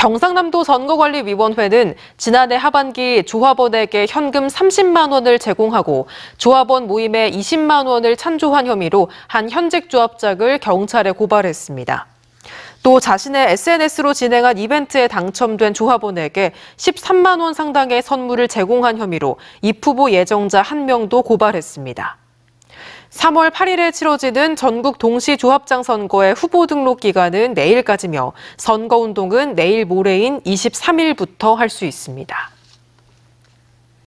경상남도 선거관리위원회는 지난해 하반기 조합원에게 현금 30만 원을 제공하고 조합원 모임에 20만 원을 찬조한 혐의로 한 현직 조합장을 경찰에 고발했습니다. 또 자신의 SNS로 진행한 이벤트에 당첨된 조합원에게 13만 원 상당의 선물을 제공한 혐의로 입후보 예정자 한명도 고발했습니다. 3월 8일에 치러지는 전국 동시 조합장 선거의 후보 등록 기간은 내일까지며 선거 운동은 내일 모레인 23일부터 할 수 있습니다.